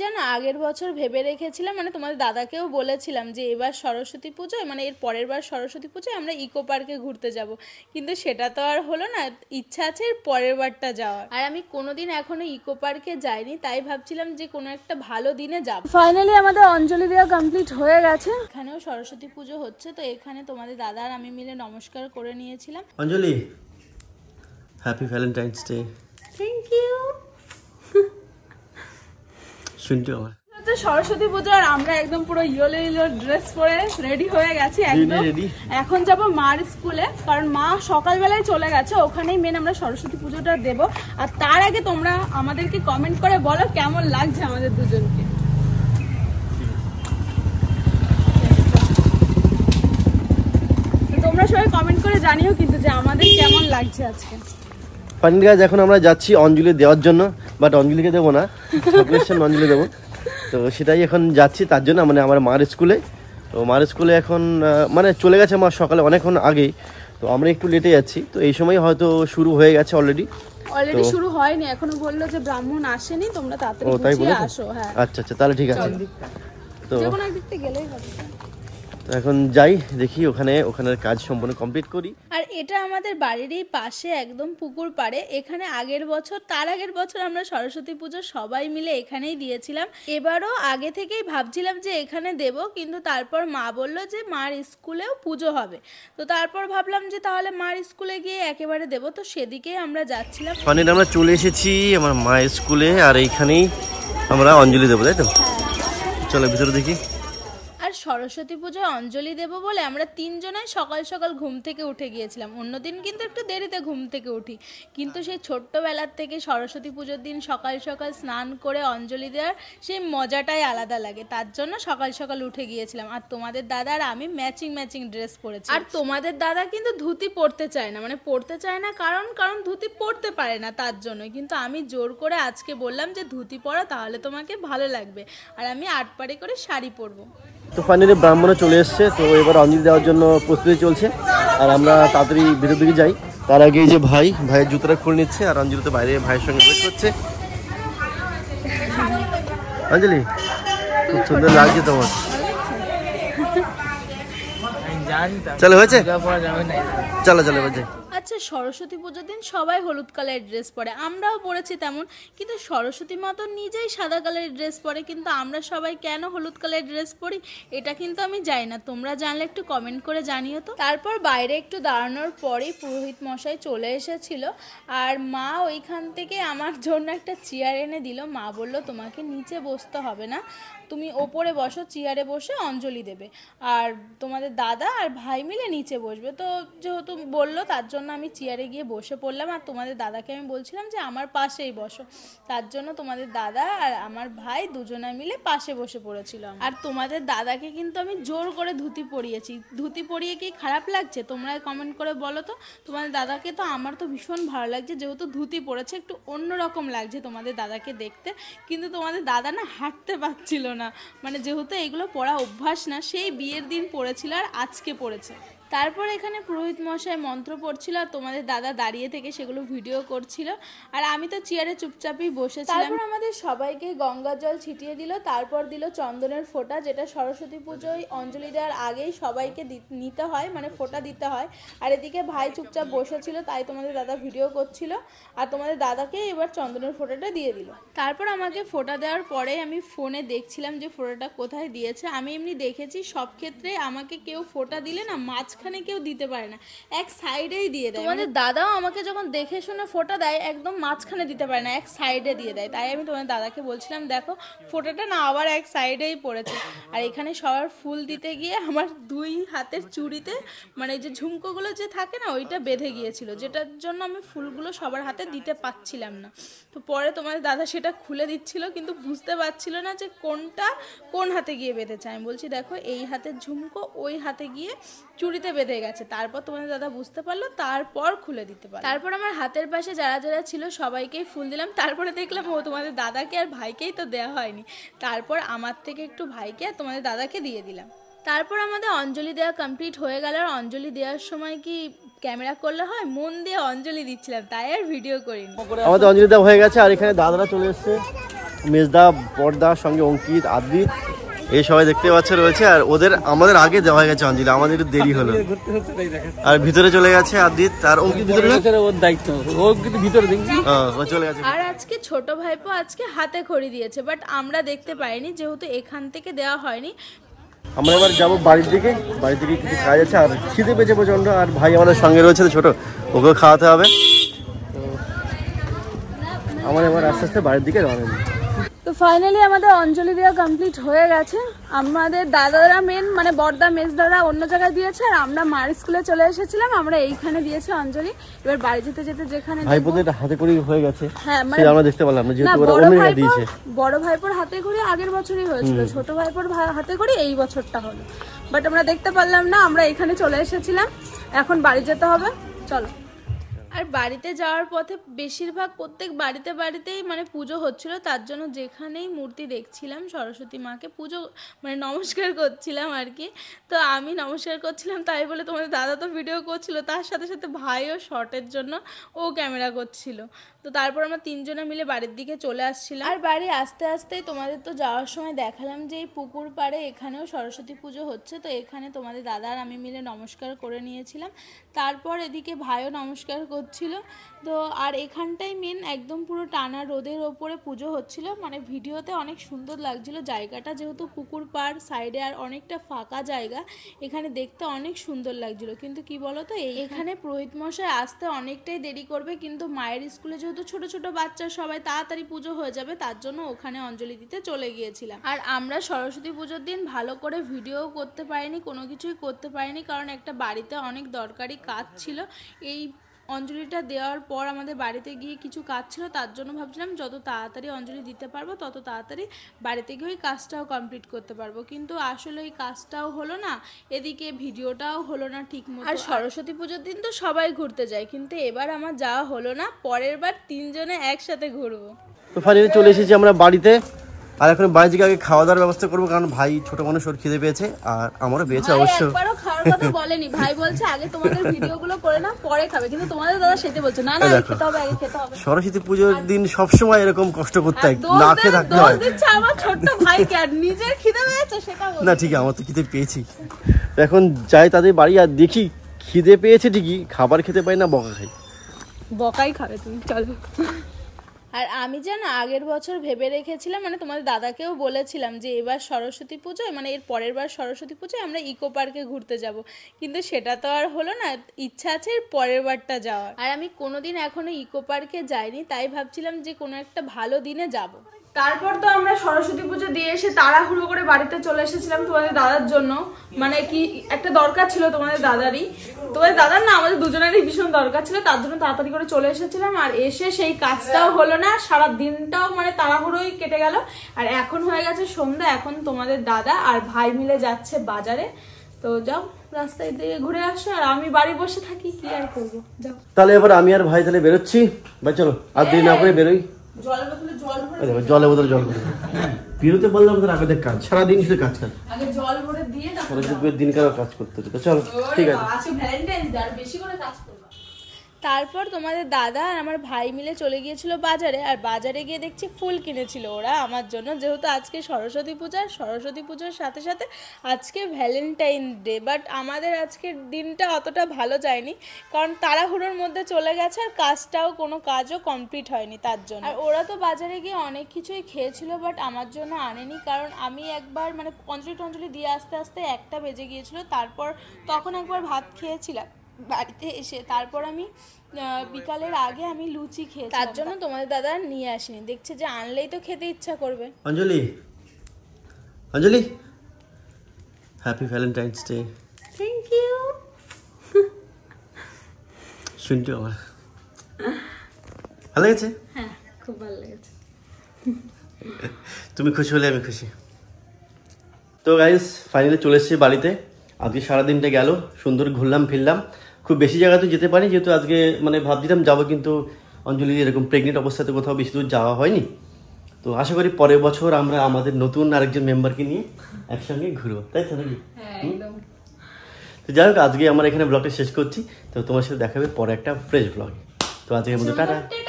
যেন আগের বছর ভেবে রেখেছিলাম মানে তোমাদের দাদাকেও বলেছিলাম যে এবার সরস্বতী পুজোয় মানে এর পরের বার সরস্বতী পুজোয় আমরা ইকো পার্কে ঘুরতে যাব কিন্তু সেটা তো আর হলো না ইচ্ছা আছে এর পরের বারটা যাওয়ার আর আমি কোনোদিন এখনো ইকো পার্কে যাইনি তাই ভাবছিলাম যে কোনো একটা ভালো দিনে যাব ফাইনালি আমাদের অঞ্জলি দেওয়া কমপ্লিট হয়ে গেছে এখানেও সরস্বতী পুজো হচ্ছে তো এখানে তোমাদের দাদা আর আমি মিলে নমস্কার করে নিয়েছিলাম অঞ্জলি happy Valentine's day thank you শুনতে হবে সরস্বতী পুজো আর আমরা একদম পুরো ইয়েলো ইয়েলো ড্রেস পরে রেডি হয়ে গেছি একদম এখন যাব মার স্কুলে কারণ মা সকালবেলায় চলে গেছে ওখানেই মেন আমরা সরস্বতী পুজোটা দেব আর তার আগে তোমরা আমাদেরকে কমেন্ট করে বলো কেমন লাগছে আমাদের দুজনকে তোমরা সবাই কমেন্ট করে জানিও কিন্তু যে আমাদের কেমন লাগছে আজকে ফাইনাল গাইজ এখন আমরা যাচ্ছি অঞ্জলি দেওয়ার জন্য বাট অঞ্জলিকে দেবো না সামনে অঞ্জলি দেবো তো সেটাই এখন যাচ্ছি তার জন্য মানে আমার মার স্কুলে তো মার স্কুলে এখন মানে চলে গেছে আমার সকালে অনেকক্ষণ আগেই তো আমরা একটু লেটে যাচ্ছি তো এই সময় হয়তো শুরু হয়ে গেছে অলরেডি অলরেডি শুরু হয়নি এখনো বললো যে ব্রাহ্মণ আসেনি তোমরা তাড়াতাড়ি আসো হ্যাঁ আচ্ছা আচ্ছা তাহলে ঠিক আছে তো গেলেই হবে এখন যাই দেখি ওখানে ওখানের কাজ সম্পূর্ণ কমপ্লিট করি আর এটা আমাদের বাড়িরই পাশে একদম পুকুর পাড়ে এখানে আগের বছর তার আগের বছর আমরা সরস্বতী পুজো সবাই মিলে এখানেই দিয়েছিলাম এবারও আগে থেকেই ভাবছিলাম যে এখানে দেব কিন্তু তারপর মা বলল যে মার স্কুলেও পুজো হবে তো তারপর ভাবলাম যে তাহলে মার স্কুলে গিয়ে একেবারে দেব তো সেদিকেই আমরা যাচ্ছিলাম ফাইনালি আমরা চলে এসেছি আমার মা স্কুলে আর এইখানেই আমরা অঞ্জলি দেবো তাই তো হ্যাঁ। চলো ভিতরে দেখি আর সরস্বতী পুজোয় অঞ্জলি দেব বলে আমরা তিনজনাই সকাল সকাল ঘুম থেকে উঠে গিয়েছিলাম অন্যদিন কিন্তু একটু দেরিতে ঘুম থেকে উঠি কিন্তু সেই ছোট্টবেলার থেকে সরস্বতী পুজোর দিন সকাল সকাল স্নান করে অঞ্জলি দেওয়ার সেই মজাটাই আলাদা লাগে তার জন্য সকাল সকাল উঠে গিয়েছিলাম আর তোমাদের দাদা আর আমি ম্যাচিং ম্যাচিং ড্রেস পরেছি আর তোমাদের দাদা কিন্তু ধুতি পরতে চায় না মানে পরতে চায় না কারণ কারণ ধুতি পরতে পারে না তার জন্য কিন্তু আমি জোর করে আজকে বললাম যে ধুতি পরা তাহলে তোমাকে ভালো লাগবে আর আমি আট পাড়ে করে শাড়ি পরবো তো ফাইনালি ব্রাহ্মণে চলে এসছে তো এবার অঞ্জলি দেওয়ার জন্য প্রস্তুতি চলছে আর আমরা তাড়াতাড়ি ভিতর দিকে যাই তার আগে যে ভাই ভাইয়ের জুতোটা খুলে নিচ্ছে আর অঞ্জলি তো বাইরে ভাইয়ের সঙ্গে বেশ করছে অঞ্জলি খুব সুন্দর লাগছে তোমার চলো হয়েছে চলো চলো হয়েছে আচ্ছা সরস্বতী পুজোর দিন সবাই হলুদ কালারের ড্রেস পরে আমরাও পরেছি তেমন কিন্তু সরস্বতী মা তো নিজেই সাদা কালারের ড্রেস পরে কিন্তু আমরা সবাই কেন হলুদ কালারের ড্রেস পরি এটা কিন্তু আমি যাই না তোমরা জানলে একটু কমেন্ট করে জানিও তো তারপর বাইরে একটু দাঁড়ানোর পরে পুরোহিত মশাই চলে এসেছিল আর মা ওইখান থেকে আমার জন্য একটা চেয়ার এনে দিল মা বলল তোমাকে নিচে বসতে হবে না তুমি ওপরে বসো চেয়ারে বসে অঞ্জলি দেবে আর তোমাদের দাদা আর ভাই মিলে নিচে বসবে তো যেহেতু বললো তার জন্য আমি চেয়ারে গিয়ে বসে পড়লাম আর তোমাদের দাদাকে আমি বলছিলাম যে আমার পাশেই বসো তার জন্য তোমাদের দাদা আর আমার ভাই দুজনে মিলে পাশে বসে পড়েছিলাম আর তোমাদের দাদাকে কিন্তু আমি জোর করে ধুতি পরিয়েছি ধুতি পরিয়ে কি খারাপ লাগছে তোমরা কমেন্ট করে বলো তো তোমাদের দাদাকে তো আমার তো ভীষণ ভালো লাগছে যেহেতু ধুতি পরেছে একটু অন্যরকম লাগছে তোমাদের দাদাকে দেখতে কিন্তু তোমাদের দাদা না হাঁটতে পারছিল না না মানে যেহেতু এগুলো পড়া অভ্যাস না সেই বিয়ের দিন পড়েছিল আর আজকে পড়েছে তারপর এখানে পুরোহিত মশাই মন্ত্র পড়ছিল আর তোমাদের দাদা দাঁড়িয়ে থেকে সেগুলো ভিডিও করছিল আর আমি তো চেয়ারে চুপচাপই বসেছিলাম তারপর আমাদের সবাইকে গঙ্গা জল ছিটিয়ে দিল তারপর দিল চন্দনের ফোঁটা যেটা সরস্বতী পুজোয় অঞ্জলি দেওয়ার আগেই সবাইকে নিতে হয় মানে ফোঁটা দিতে হয় আর এদিকে ভাই চুপচাপ বসেছিল তাই তোমাদের দাদা ভিডিও করছিল আর তোমাদের দাদাকে এবার চন্দনের ফোঁটাটা দিয়ে দিল তারপর আমাকে ফোঁটা দেওয়ার পরে আমি ফোনে দেখছিলাম যে ফোঁটাটা কোথায় দিয়েছে আমি এমনি দেখেছি সব ক্ষেত্রে আমাকে কেউ ফোঁটা দিলে না মাছ মাঝখানে কেউ দিতে পারে না এক সাইডেই দিয়ে দেয় তোমাদের মানে দাদাও আমাকে যখন দেখে শুনে ফোটা দেয় একদম মাঝখানে দিতে পারে না এক সাইডে দিয়ে দেয় তাই আমি তোমাদের দাদাকে বলছিলাম দেখো ফোটাটা না আবার এক সাইডেই পড়েছে আর এখানে সবার ফুল দিতে গিয়ে আমার দুই হাতের চুড়িতে মানে যে ঝুমকোগুলো যে থাকে না ওইটা বেঁধে গিয়েছিল যেটার জন্য আমি ফুলগুলো সবার হাতে দিতে পাচ্ছিলাম না তো পরে তোমার দাদা সেটা খুলে দিচ্ছিল কিন্তু বুঝতে পারছিল না যে কোনটা কোন হাতে গিয়ে বেঁধেছে আমি বলছি দেখো এই হাতের ঝুমকো ওই হাতে গিয়ে চুড়িতে বেঁধে গেছে তারপর তোমাদের দাদা বুঝতে পারলো তারপর খুলে দিতে পারলো তারপর আমার হাতের পাশে যারা যারা ছিল সবাইকেই ফুল দিলাম তারপরে দেখলাম ও তোমাদের দাদাকে আর ভাইকেই তো দেওয়া হয়নি তারপর আমার থেকে একটু ভাইকে আর তোমাদের দাদাকে দিয়ে দিলাম তারপর আমাদের অঞ্জলি দেওয়া কমপ্লিট হয়ে গেল আর অঞ্জলি দেওয়ার সময় কি ক্যামেরা করলে হয় মন দিয়ে অঞ্জলি দিচ্ছিলাম তাই আর ভিডিও করিনি আমাদের অঞ্জলি দেওয়া হয়ে গেছে আর এখানে দাদারা চলে এসছে মেজদা বর্দার সঙ্গে অঙ্কিত আদিত এই সবাই দেখতে পাচ্ছে রয়েছে আর ওদের আমাদের আগে যাওয়া গেছে অঞ্জলি আমাদের একটু দেরি হলো আর ভিতরে চলে গেছে আদিত আর ও ভিতরে ওর দায়িত্ব ও কিন্তু ভিতরে দেখবি চলে গেছে আর আজকে ছোট ভাইপো আজকে হাতে খড়ি দিয়েছে বাট আমরা দেখতে পাইনি যেহেতু এখান থেকে দেওয়া হয়নি আমরা এবার যাবো বাড়ির দিকে বাড়ির দিকে কিছু কাজ আছে আর খিদে পেয়েছে প্রচণ্ড আর ভাই আমাদের সঙ্গে রয়েছে ছোট ওকেও খাওয়াতে হবে আমার এবার আস্তে আস্তে বাড়ির দিকে রওনা ফাইনালি আমাদের অঞ্জলি দেওয়া কমপ্লিট হয়ে গেছে আমাদের দাদারা মেন মানে বর্দা দাদা অন্য জায়গায় দিয়েছে আর আমরা মার স্কুলে চলে এসেছিলাম আমরা এইখানে দিয়েছি অঞ্জলি এবার বাড়ি যেতে যেতে যেখানে ভাইপোদের হাতে করি হয়ে গেছে হ্যাঁ মানে আমরা দেখতে পেলাম না যেহেতু ওরা অন্য দিয়েছে বড় ভাইপোর হাতে করি আগের বছরই হয়েছিল ছোট ভাইপোর হাতে করি এই বছরটা হলো বাট আমরা দেখতে পারলাম না আমরা এখানে চলে এসেছিলাম এখন বাড়ি যেতে হবে চলো আর বাড়িতে যাওয়ার পথে বেশিরভাগ প্রত্যেক বাড়িতে বাড়িতেই মানে পুজো হচ্ছিল তার জন্য যেখানেই মূর্তি দেখছিলাম সরস্বতী মাকে পুজো মানে নমস্কার করছিলাম আর কি তো আমি নমস্কার করছিলাম তাই বলে তোমাদের দাদা তো ভিডিও করছিল তার সাথে সাথে ভাইও শর্টের জন্য ও ক্যামেরা করছিল তো তারপর আমরা তিনজনে মিলে বাড়ির দিকে চলে আসছিলাম আর বাড়ি আস্তে আস্তে তোমাদের তো যাওয়ার সময় দেখালাম যে এই পুকুর পাড়ে এখানেও সরস্বতী পুজো হচ্ছে তো এখানে তোমাদের দাদা আর আমি মিলে নমস্কার করে নিয়েছিলাম তারপর এদিকে ভাইও নমস্কার করছিল তো আর এখানটাই মেন একদম পুরো টানা রোদের ওপরে পুজো হচ্ছিল মানে ভিডিওতে অনেক সুন্দর লাগছিল জায়গাটা যেহেতু পুকুর পাড় সাইডে আর অনেকটা ফাঁকা জায়গা এখানে দেখতে অনেক সুন্দর লাগছিল কিন্তু কি বলতো এখানে হ্যাঁ। প্রহিত মশাই আসতে অনেকটাই দেরি করবে কিন্তু মায়ের স্কুলে যেহেতু যেহেতু ছোট ছোট বাচ্চা সবাই তাড়াতাড়ি পুজো হয়ে যাবে তার জন্য ওখানে অঞ্জলি দিতে চলে গিয়েছিলাম আর আমরা সরস্বতী পুজোর দিন ভালো করে ভিডিও করতে পারিনি কোনো কিছুই করতে পারিনি কারণ একটা বাড়িতে অনেক দরকারি কাজ ছিল এই অঞ্জলিটা দেওয়ার পর আমাদের বাড়িতে গিয়ে কিছু কাজ ছিল তার জন্য ভাবছিলাম যত তাড়াতাড়ি অঞ্জলি দিতে পারবো তত তাড়াতাড়ি বাড়িতে গিয়ে ওই কাজটাও কমপ্লিট করতে পারবো কিন্তু আসলে ওই কাজটাও হলো না এদিকে ভিডিওটাও হলো না ঠিক মতো আর সরস্বতী পুজোর দিন তো সবাই ঘুরতে যায় কিন্তু এবার আমার যাওয়া হলো না পরের বার তিনজনে একসাথে ঘুরবো তো ফাইনালি চলে এসেছি আমরা বাড়িতে আর এখন থেকে আগে খাওয়া দাওয়ার ব্যবস্থা করবো কারণ ভাই ছোট মানুষ ওর খিদে পেয়েছে আর আমারও পেয়েছে অবশ্যই সরস্বতী পুজোর দিন সব সময় এরকম কষ্ট করতে হয় না খেয়ে থাকতে হয় আমার ভাই খিদে সেটা না ঠিক আমার তো খিদে পেয়েছি এখন যাই তাদের বাড়ি আর দেখি খিদে পেয়েছে ঠিকই খাবার খেতে পাই না বকা খাই বকাই খাবে তুমি চলো আর আমি যেন আগের বছর ভেবে রেখেছিলাম মানে তোমাদের দাদাকেও বলেছিলাম যে এবার সরস্বতী পুজোয় মানে এর পরের বার সরস্বতী পুজোয় আমরা ইকো পার্কে ঘুরতে যাব কিন্তু সেটা তো আর হলো না ইচ্ছা আছে এর পরের বারটা যাওয়ার আর আমি কোনোদিন এখনো ইকো পার্কে যাইনি তাই ভাবছিলাম যে কোনো একটা ভালো দিনে যাব তারপর তো আমরা সরস্বতী পুজো দিয়ে এসে তাড়াহুড়ো করে বাড়িতে চলে এসেছিলাম তোমাদের দাদার জন্য মানে কি একটা দরকার ছিল তোমাদের দাদারই তোমাদের দাদার না আমাদের দুজনেরই ভীষণ দরকার ছিল তার জন্য তাড়াতাড়ি করে চলে এসেছিলাম আর এসে সেই কাজটাও হলো না সারা দিনটাও মানে তাড়াহুড়োই কেটে গেল আর এখন হয়ে গেছে সন্ধ্যা এখন তোমাদের দাদা আর ভাই মিলে যাচ্ছে বাজারে তো যাও রাস্তায় দিয়ে ঘুরে আসো আর আমি বাড়ি বসে থাকি কি আর করবো যাও তাহলে এবার আমি আর ভাই তাহলে বেরোচ্ছি ভাই চলো আর দিন না করে বেরোই জলে বোতলে জল ভরে জল ভরে বিরতে বললাম তোর আগে দেখ কাজ সারা দিন শুধু কাজ কর আগে জল ভরে দিয়ে দাও সারা দিন কাজ করতে হতো চলো ঠিক আছে আজকে ভ্যালেন্টাইন্স ডে আর বেশি করে কাজ কর তারপর তোমাদের দাদা আর আমার ভাই মিলে চলে গিয়েছিল বাজারে আর বাজারে গিয়ে দেখছি ফুল কিনেছিল ওরা আমার জন্য যেহেতু আজকে সরস্বতী পূজা সরস্বতী পুজোর সাথে সাথে আজকে ভ্যালেন্টাইন ডে বাট আমাদের আজকের দিনটা অতটা ভালো যায়নি কারণ তাড়াহুড়োর মধ্যে চলে গেছে আর কাজটাও কোনো কাজও কমপ্লিট হয়নি তার জন্য আর ওরা তো বাজারে গিয়ে অনেক কিছুই খেয়েছিল বাট আমার জন্য আনেনি কারণ আমি একবার মানে অঞ্জলি টঞ্জলি দিয়ে আসতে আসতে একটা বেজে গিয়েছিল তারপর তখন একবার ভাত খেয়েছিলাম বাড়িতে এসে তারপর আমি বিকালের আগে আমি লুচি খেয়েছি তার জন্য তোমাদের দাদা নিয়ে আসেনি দেখছে যে আনলেই তো খেতে ইচ্ছা করবে অঞ্জলি অঞ্জলি happy Valentine's day thank you শুনতে আমার ভালো লেগেছে হ্যাঁ খুব ভালো লেগেছে তুমি খুশি হলে আমি খুশি তো গাইস ফাইনালি চলে এসেছি বাড়িতে আজকে সারাদিনটা গেল সুন্দর ঘুরলাম ফিরলাম খুব বেশি জায়গাতে যেতে পারি যেহেতু আজকে মানে ভাবছিলাম যাবো কিন্তু অঞ্জলি এরকম প্রেগনেন্ট অবস্থাতে কোথাও বেশি দূর যাওয়া হয়নি তো আশা করি পরের বছর আমরা আমাদের নতুন আরেকজন মেম্বারকে নিয়ে একসঙ্গে ঘুরবো তাই তো নাকি হ্যাঁ, তো যাই হোক আজকে আমার এখানে ব্লগটা শেষ করছি তো তোমার সাথে দেখাবে পরে একটা ফ্রেশ ব্লগে তো আজকে মতো আচ্ছা, টাটা